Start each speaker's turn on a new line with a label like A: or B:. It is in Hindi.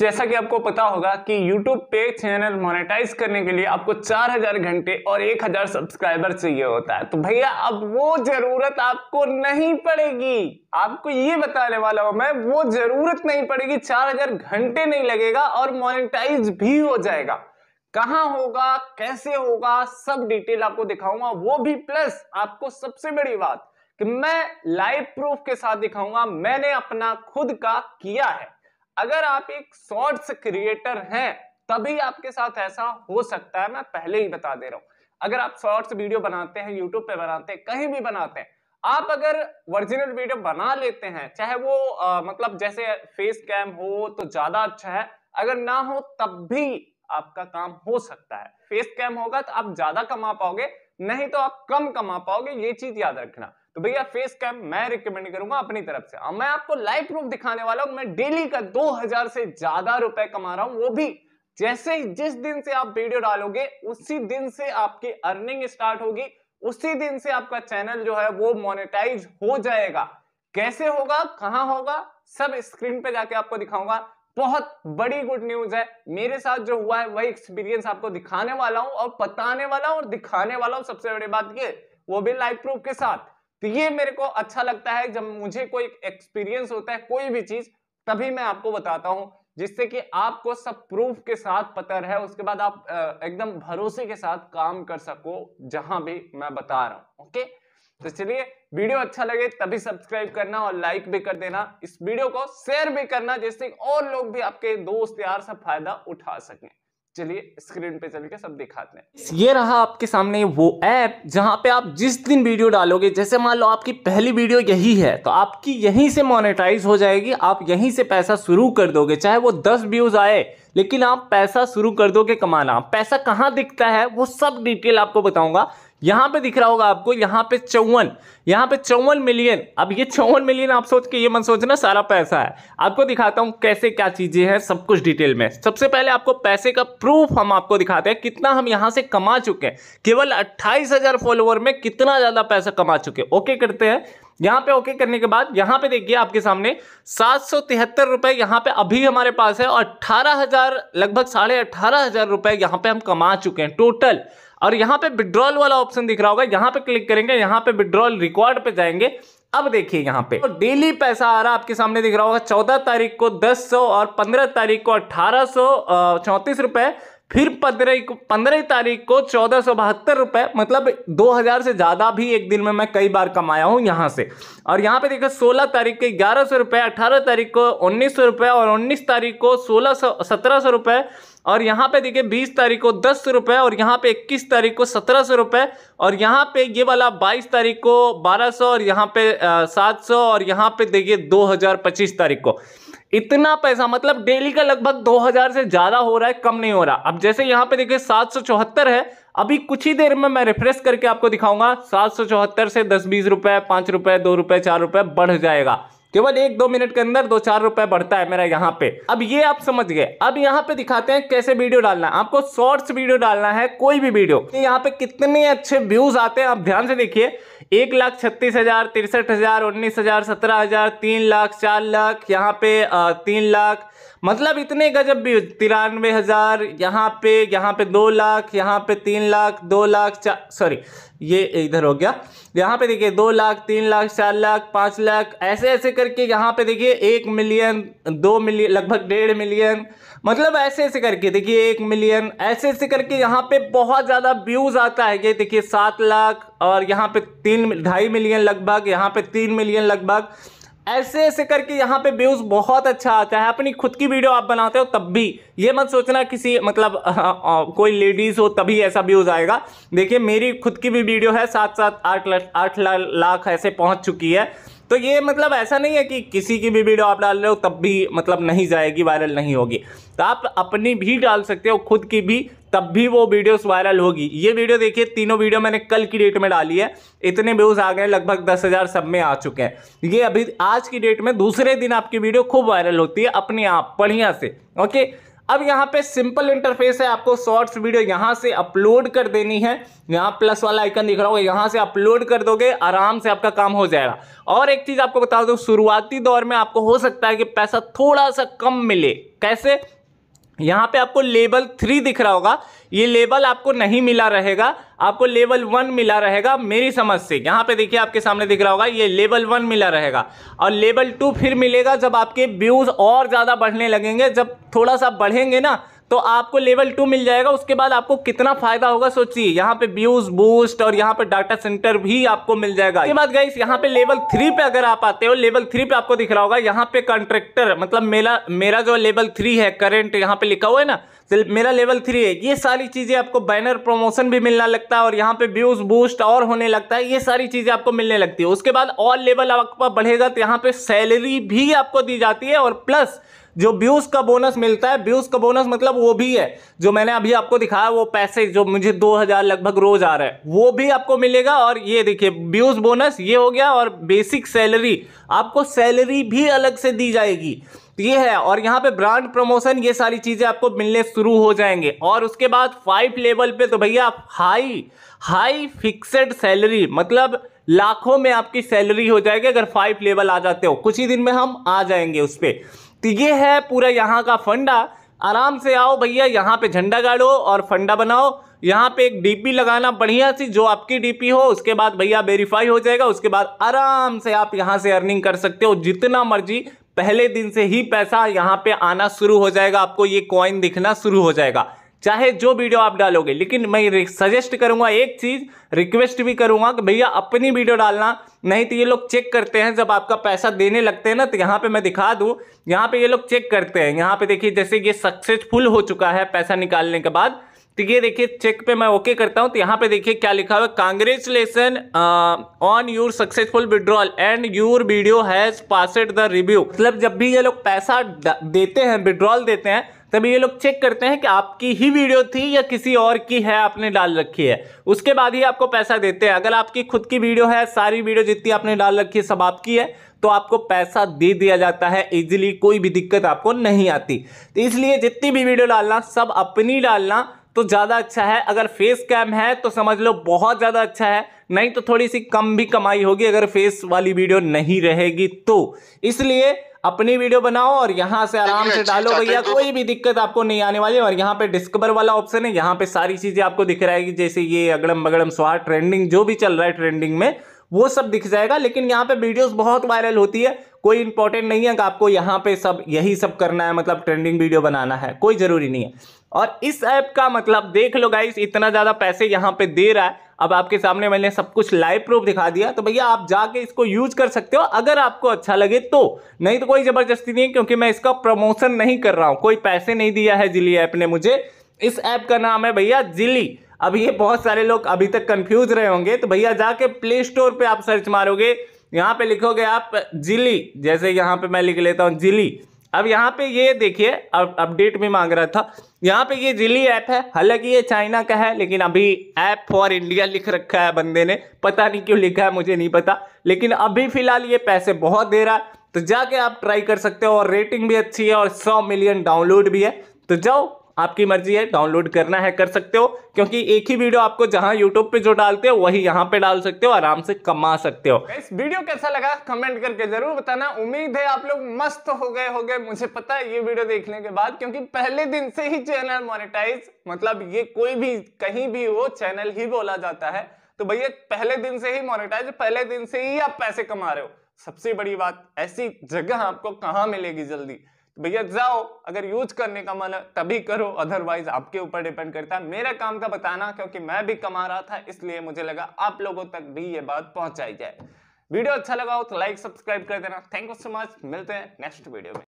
A: जैसा कि आपको पता होगा कि YouTube पे चैनल मोनेटाइज करने के लिए आपको 4000 घंटे और 1000 सब्सक्राइबर चाहिए होता है तो भैया अब वो जरूरत आपको नहीं पड़ेगी आपको ये बताने वाला हूं मैं वो जरूरत नहीं पड़ेगी 4000 घंटे नहीं लगेगा और मोनेटाइज भी हो जाएगा कहाँ होगा कैसे होगा सब डिटेल आपको दिखाऊंगा वो भी प्लस आपको सबसे बड़ी बात कि मैं लाइव प्रूफ के साथ दिखाऊंगा मैंने अपना खुद का किया है अगर आप एक शॉर्ट्स क्रिएटर हैं तभी आपके साथ ऐसा हो सकता है मैं पहले ही बता दे रहा हूं अगर आप शॉर्ट्स वीडियो बनाते हैं यूट्यूब पे बनाते हैं कहीं भी बनाते हैं आप अगर ओरिजिनल वीडियो बना लेते हैं चाहे वो आ, मतलब जैसे फेस कैम हो तो ज्यादा अच्छा है अगर ना हो तब भी आपका काम हो सकता है फेस कैम होगा तो आप ज्यादा कमा पाओगे नहीं तो आप कम कमा पाओगे ये चीज याद रखना तो भैया फेस कैम मैं रिकमेंड करूंगा अपनी तरफ से मैं आपको लाइव प्रूफ दिखाने वाला हूं मैं डेली का 2000 से ज्यादा रुपए कमा रहा हूं वो भी जैसे जिस दिन से आप वीडियो डालोगे उसी दिन से आपकी अर्निंग स्टार्ट होगी उसी दिन से आपका चैनल जो है वो मोनेटाइज हो जाएगा कैसे होगा कहाँ होगा सब स्क्रीन पे जाके आपको दिखाऊंगा बहुत बड़ी गुड न्यूज है मेरे साथ जो हुआ है वही एक्सपीरियंस आपको दिखाने वाला हूं और बताने वाला हूं और दिखाने वाला हूं सबसे बड़ी बात ये वो भी लाइव प्रूफ के साथ तो ये मेरे को अच्छा लगता है जब मुझे कोई एक्सपीरियंस होता है कोई भी चीज तभी मैं आपको बताता हूं जिससे कि आपको सब प्रूफ के साथ पता रहे उसके बाद आप एकदम भरोसे के साथ काम कर सको जहां भी मैं बता रहा हूं ओके तो चलिए वीडियो अच्छा लगे तभी सब्सक्राइब करना और लाइक भी कर देना इस वीडियो को शेयर भी करना जिससे और लोग भी आपके दोस्त यार सब फायदा उठा सकें चलिए स्क्रीन पे चल के सब दिखाते हैं ये रहा आपके सामने वो ऐप जहाँ पे आप जिस दिन वीडियो डालोगे जैसे मान लो आपकी पहली वीडियो यही है तो आपकी यहीं से मोनेटाइज हो जाएगी आप यहीं से पैसा शुरू कर दोगे चाहे वो दस व्यूज आए लेकिन आप पैसा शुरू कर दोगे कमाना पैसा कहाँ दिखता है वो सब डिटेल आपको बताऊंगा यहाँ पे दिख रहा होगा आपको यहाँ पे चौवन यहाँ पे चौवन मिलियन अब ये चौवन मिलियन आप सोच के ये मन सोचना सारा पैसा है आपको दिखाता हूं कैसे क्या चीज़ें हैं सब कुछ डिटेल में सबसे पहले आपको पैसे का प्रूफ हम आपको दिखाते हैं कितना हम यहाँ से कमा चुके हैं केवल अट्ठाईस हज़ार फॉलोअर में कितना ज़्यादा पैसा कमा चुके ओके करते हैं यहाँ पे ओके करने के बाद यहाँ पे देखिए आपके सामने सात सौ तिहत्तर रुपए यहाँ पे अभी हमारे पास है और अट्ठारह हजार लगभग साढ़े अट्ठारह हजार रुपए यहाँ पे हम कमा चुके हैं टोटल और यहाँ पे विड्रॉल वाला ऑप्शन दिख रहा होगा यहाँ पे क्लिक करेंगे यहाँ पे विड्रॉल रिकॉर्ड पे जाएंगे अब देखिए यहाँ पे डेली तो पैसा आ रहा आपके सामने दिख रहा होगा चौदह तारीख को दस सौ और पंद्रह तारीख को अट्ठारह सौ चौंतीस रुपए फिर पंद्रह पंद्रह तारीख को चौदह सौ बहत्तर रुपये मतलब दो हज़ार से ज़्यादा भी एक दिन में मैं कई बार कमाया हूँ यहाँ से और यहाँ पे देखो सोलह तारीख के ग्यारह सौ रुपये अठारह तारीख को उन्नीस सौ रुपये और उन्नीस तारीख को सोलह सौ सत्रह सौ रुपये और यहाँ पे देखिए बीस तारीख को दस सौ रुपये और यहाँ पे इक्कीस तारीख को सत्रह सौ रुपये और यहाँ पे ये वाला बाईस तारीख को बारह सौ और यहाँ पे सात सौ और यहाँ पे देखिए दो हज़ार पच्चीस तारीख को इतना पैसा मतलब डेली का लगभग 2000 से ज़्यादा हो रहा है कम नहीं हो रहा अब जैसे यहाँ पे देखिए सात है अभी कुछ ही देर में मैं रिफ्रेश करके आपको दिखाऊंगा सात से दस बीस रुपए पांच रुपए दो रुपए चार रुपए बढ़ जाएगा केवल एक दो मिनट के अंदर दो चार रुपए बढ़ता है मेरा यहाँ पे अब ये आप समझ गए अब यहाँ पे दिखाते हैं कैसे वीडियो डालना है आपको शॉर्ट्स वीडियो डालना है कोई भी वीडियो यहाँ पे कितने अच्छे व्यूज आते हैं आप ध्यान से देखिए एक लाख छत्तीस हज़ार तिरसठ हज़ार उन्नीस हज़ार सत्रह हज़ार तीन लाख चार लाख यहाँ पे तीन लाख मतलब इतने गजब भी तिरानवे हज़ार यहाँ पे यहाँ पे दो लाख यहाँ पे तीन लाख दो लाख चार सॉरी ये इधर हो गया यहाँ पे देखिए दो लाख तीन लाख चार लाख पाँच लाख ऐसे ऐसे करके यहाँ पे देखिए एक मिलियन दो मिलियन लगभग डेढ़ मिलियन मतलब ऐसे ऐसे करके देखिए एक मिलियन ऐसे ऐसे करके यहाँ पे बहुत ज़्यादा व्यूज़ आता है ये देखिए सात लाख और यहाँ पे तीन ढाई मिलियन लगभग यहाँ पे तीन मिलियन लगभग ऐसे ऐसे करके यहाँ पे व्यूज़ बहुत अच्छा आता है अपनी खुद की वीडियो आप बनाते हो तब भी ये मत सोचना किसी मतलब आ, हाँ, आ, कोई लेडीज़ हो तभी ऐसा व्यूज़ आएगा देखिए मेरी खुद की भी वीडियो है सात सात आठ लाख आठ लाख ऐसे पहुँच चुकी है तो ये मतलब ऐसा नहीं है कि किसी की भी वीडियो आप डाल रहे हो तब भी मतलब नहीं जाएगी वायरल नहीं होगी तो आप अपनी भी डाल सकते हो खुद की भी तब भी वो वीडियोस वायरल होगी ये वीडियो देखिए तीनों वीडियो मैंने कल की डेट में डाली है इतने व्यूज़ आ गए लगभग दस हज़ार सब में आ चुके हैं ये अभी आज की डेट में दूसरे दिन आपकी वीडियो खूब वायरल होती है अपने आप बढ़िया से ओके अब यहाँ पे सिंपल इंटरफेस है आपको शॉर्ट्स वीडियो यहाँ से अपलोड कर देनी है यहाँ प्लस वाला आइकन दिख रहा होगा यहाँ से अपलोड कर दोगे आराम से आपका काम हो जाएगा और एक चीज़ आपको बता दूँ शुरुआती दौर में आपको हो सकता है कि पैसा थोड़ा सा कम मिले कैसे यहाँ पे आपको लेवल थ्री दिख रहा होगा ये लेवल आपको नहीं मिला रहेगा आपको लेवल वन मिला रहेगा मेरी समझ से यहाँ पे देखिए आपके सामने दिख रहा होगा ये लेवल वन मिला रहेगा और लेवल टू फिर मिलेगा जब आपके व्यूज़ और ज़्यादा बढ़ने लगेंगे जब थोड़ा सा बढ़ेंगे ना तो आपको लेवल टू मिल जाएगा उसके बाद आपको कितना फायदा होगा सोचिए यहाँ पे व्यूज बूस्ट और यहाँ पे डाटा सेंटर भी आपको मिल जाएगा इसके बाद गाइस यहाँ पे लेवल थ्री पे अगर आप आते हो लेवल थ्री पे आपको दिख रहा होगा यहाँ पे कॉन्ट्रेक्टर मतलब मेरा मेरा जो लेवल थ्री है करेंट यहाँ पे लिखा हुआ है ना तो मेरा लेवल थ्री है ये सारी चीजें आपको बैनर प्रमोशन भी मिलना लगता है और यहाँ पे व्यूज बूस्ट और होने लगता है ये सारी चीजें आपको मिलने लगती है उसके बाद और लेवल आपका बढ़ेगा तो यहाँ पे सैलरी भी आपको दी जाती है और प्लस जो ब्यूज का बोनस मिलता है ब्यूज का बोनस मतलब वो भी है जो मैंने अभी आपको दिखाया वो पैसे जो मुझे 2000 लगभग रोज आ रहा है वो भी आपको मिलेगा और ये देखिए ब्यूज बोनस ये हो गया और बेसिक सैलरी आपको सैलरी भी अलग से दी जाएगी ये है और यहाँ पे ब्रांड प्रमोशन ये सारी चीज़ें आपको मिलने शुरू हो जाएंगे और उसके बाद फाइव लेवल पे तो भैया आप हाई हाई फिक्सेड सैलरी मतलब लाखों में आपकी सैलरी हो जाएगी अगर फाइव लेवल आ जाते हो कुछ ही दिन में हम आ जाएंगे उस पर तो ये है पूरा यहाँ का फंडा आराम से आओ भैया यहाँ पे झंडा गाड़ो और फंडा बनाओ यहाँ पे एक डीपी लगाना बढ़िया सी जो आपकी डीपी हो उसके बाद भैया वेरीफाई हो जाएगा उसके बाद आराम से आप यहाँ से अर्निंग कर सकते हो जितना मर्जी पहले दिन से ही पैसा यहाँ पे आना शुरू हो जाएगा आपको ये कॉइन दिखना शुरू हो जाएगा चाहे जो वीडियो आप डालोगे लेकिन मैं सजेस्ट करूंगा एक चीज़ रिक्वेस्ट भी करूंगा कि भैया अपनी वीडियो डालना नहीं तो ये लोग चेक करते हैं जब आपका पैसा देने लगते हैं ना तो यहाँ पे मैं दिखा दूँ यहाँ पे ये लोग चेक करते हैं यहाँ पे देखिए जैसे ये सक्सेसफुल हो चुका है पैसा निकालने के बाद तो ये देखिए चेक पे मैं ओके करता हूँ तो यहाँ पे देखिए क्या लिखा हुआ है congratulation on your successful withdrawal and your video has passed the review मतलब जब भी ये लोग पैसा देते हैं विड्रॉल देते हैं तभी ये लोग चेक करते हैं कि आपकी ही वीडियो थी या किसी और की है आपने डाल रखी है उसके बाद ही आपको पैसा देते हैं अगर आपकी खुद की वीडियो है सारी वीडियो जितनी आपने डाल रखी है सब आपकी है तो आपको पैसा दे दिया जाता है इजीली कोई भी दिक्कत आपको नहीं आती तो इसलिए जितनी भी वीडियो डालना सब अपनी डालना तो ज़्यादा अच्छा है अगर फेस कैम है तो समझ लो बहुत ज़्यादा अच्छा है नहीं तो थोड़ी सी कम भी कमाई होगी अगर फेस वाली वीडियो नहीं रहेगी तो इसलिए अपनी वीडियो बनाओ और यहाँ से आराम से डालो भैया तो- कोई भी दिक्कत आपको नहीं आने वाली और यहाँ पे डिस्कवर वाला ऑप्शन है यहाँ पे सारी चीजें आपको दिख रहा है जैसे ये अगड़म बगड़म स्वाहा ट्रेंडिंग जो भी चल रहा है ट्रेंडिंग में वो सब दिख जाएगा लेकिन यहाँ पे वीडियोस बहुत वायरल होती है कोई इंपॉर्टेंट नहीं है कि आपको यहाँ पे सब यही सब करना है मतलब ट्रेंडिंग वीडियो बनाना है कोई ज़रूरी नहीं है और इस ऐप का मतलब देख लो गाइस इतना ज़्यादा पैसे यहाँ पे दे रहा है अब आपके सामने मैंने सब कुछ लाइव प्रूफ दिखा दिया तो भैया आप जाके इसको यूज कर सकते हो अगर आपको अच्छा लगे तो नहीं तो कोई ज़बरदस्ती नहीं है क्योंकि मैं इसका प्रमोशन नहीं कर रहा हूँ कोई पैसे नहीं दिया है जिली ऐप ने मुझे इस ऐप का नाम है भैया जिली अब ये बहुत सारे लोग अभी तक कंफ्यूज रहे होंगे तो भैया जाके प्ले स्टोर पे आप सर्च मारोगे यहाँ पे लिखोगे आप जिली जैसे यहाँ पे मैं लिख लेता हूँ जिली अब यहाँ पे ये देखिए अब अपडेट में मांग रहा था यहाँ पे ये जिली ऐप है हालांकि ये चाइना का है लेकिन अभी ऐप फॉर इंडिया लिख रखा है बंदे ने पता नहीं क्यों लिखा है मुझे नहीं पता लेकिन अभी फिलहाल ये पैसे बहुत दे रहा है तो जाके आप ट्राई कर सकते हो और रेटिंग भी अच्छी है और सौ मिलियन डाउनलोड भी है तो जाओ आपकी मर्जी है डाउनलोड करना है कर सकते हो क्योंकि एक ही वीडियो आपको जहां यूट्यूब पे जो डालते हो वही यहां पे डाल सकते हो आराम से कमा सकते हो इस वीडियो कैसा लगा कमेंट करके जरूर बताना उम्मीद है आप लोग मस्त हो गए हो गए मुझे पता है ये वीडियो देखने के बाद क्योंकि पहले दिन से ही चैनल मोनिटाइज मतलब ये कोई भी कहीं भी हो चैनल ही बोला जाता है तो भैया पहले दिन से ही मोनिटाइज पहले दिन से ही आप पैसे कमा रहे हो सबसे बड़ी बात ऐसी जगह आपको कहाँ मिलेगी जल्दी तो भैया जाओ अगर यूज करने का मन है तभी करो अदरवाइज आपके ऊपर डिपेंड करता है मेरा काम था बताना क्योंकि मैं भी कमा रहा था इसलिए मुझे लगा आप लोगों तक भी ये बात पहुंचाई जाए वीडियो अच्छा लगा हो तो लाइक सब्सक्राइब कर देना थैंक यू सो मच मिलते हैं नेक्स्ट वीडियो में